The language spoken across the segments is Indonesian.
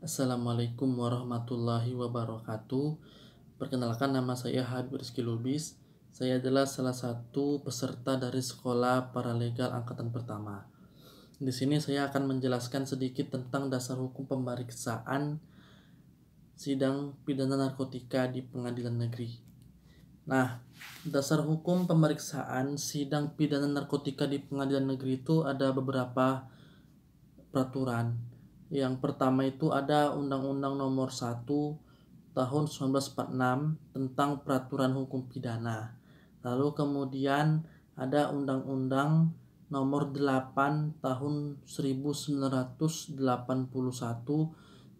Assalamualaikum warahmatullahi wabarakatuh. Perkenalkan nama saya Habib Rizky Lubis. Saya adalah salah satu peserta dari Sekolah Paralegal Angkatan Pertama. Di sini saya akan menjelaskan sedikit tentang dasar hukum pemeriksaan sidang pidana narkotika di pengadilan negeri. Nah, dasar hukum pemeriksaan sidang pidana narkotika di pengadilan negeri itu ada beberapa peraturan yang pertama itu ada Undang-Undang Nomor 1 Tahun 1946 tentang Peraturan Hukum Pidana. Lalu kemudian ada Undang-Undang Nomor 8 Tahun 1981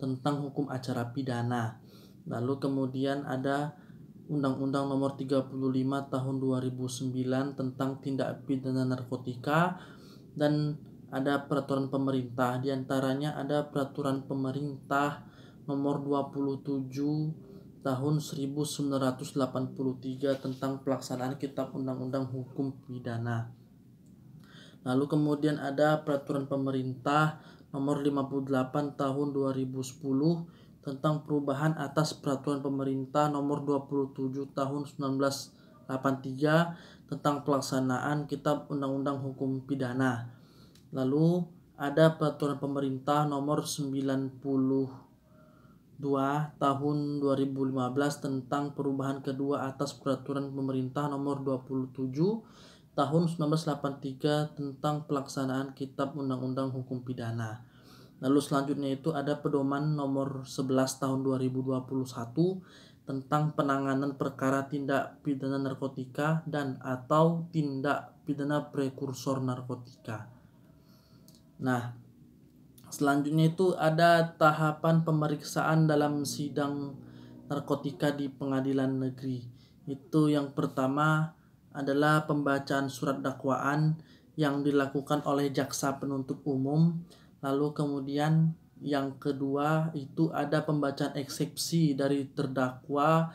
tentang Hukum Acara Pidana. Lalu kemudian ada Undang-Undang Nomor 35 Tahun 2009 tentang Tindak Pidana Narkotika dan ada peraturan pemerintah diantaranya ada peraturan pemerintah nomor 27 tahun 1983 tentang pelaksanaan kitab undang-undang hukum pidana lalu kemudian ada peraturan pemerintah nomor 58 tahun 2010 tentang perubahan atas peraturan pemerintah nomor 27 tahun 1983 tentang pelaksanaan kitab undang-undang hukum pidana Lalu ada peraturan pemerintah nomor 92 tahun 2015 tentang perubahan kedua atas peraturan pemerintah nomor 27 tahun 1983 tentang pelaksanaan kitab undang-undang hukum pidana. Lalu selanjutnya itu ada pedoman nomor 11 tahun 2021 tentang penanganan perkara tindak pidana narkotika dan atau tindak pidana prekursor narkotika. Nah, selanjutnya itu ada tahapan pemeriksaan dalam sidang narkotika di pengadilan negeri. Itu yang pertama adalah pembacaan surat dakwaan yang dilakukan oleh jaksa penuntut umum. Lalu kemudian yang kedua itu ada pembacaan eksepsi dari terdakwa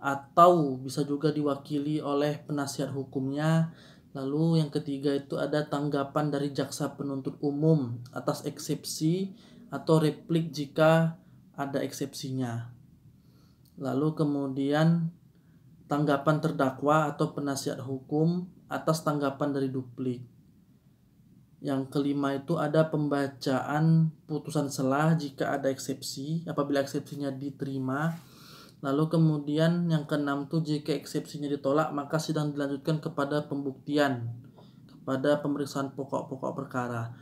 atau bisa juga diwakili oleh penasihat hukumnya Lalu yang ketiga itu ada tanggapan dari jaksa penuntut umum atas eksepsi atau replik jika ada eksepsinya. Lalu kemudian tanggapan terdakwa atau penasihat hukum atas tanggapan dari duplik. Yang kelima itu ada pembacaan putusan selah jika ada eksepsi, apabila eksepsinya diterima Lalu kemudian yang keenam tuh jika eksepsinya ditolak maka sidang dilanjutkan kepada pembuktian kepada pemeriksaan pokok-pokok perkara.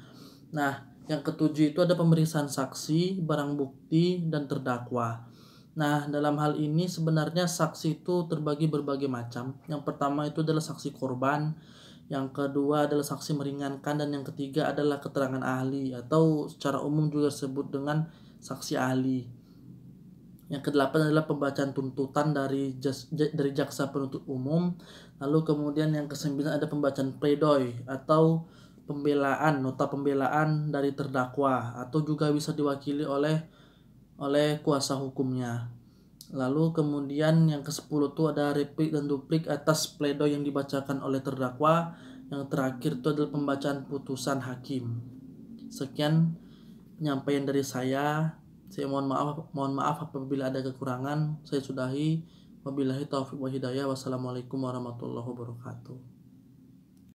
Nah, yang ketujuh itu ada pemeriksaan saksi, barang bukti, dan terdakwa. Nah, dalam hal ini sebenarnya saksi itu terbagi berbagai macam. Yang pertama itu adalah saksi korban, yang kedua adalah saksi meringankan, dan yang ketiga adalah keterangan ahli atau secara umum juga disebut dengan saksi ahli. Yang kedelapan adalah pembacaan tuntutan dari dari jaksa penuntut umum. Lalu kemudian yang kesembilan ada pembacaan pledoi atau pembelaan, nota pembelaan dari terdakwa atau juga bisa diwakili oleh oleh kuasa hukumnya. Lalu kemudian yang ke-10 itu ada replik dan duplik atas pledoi yang dibacakan oleh terdakwa. Yang terakhir itu adalah pembacaan putusan hakim. Sekian penyampaian dari saya. Saya mohon maaf mohon maaf apabila ada kekurangan. Saya sudahi. Wabillahi taufiq wa hidayah. Wassalamualaikum warahmatullahi wabarakatuh.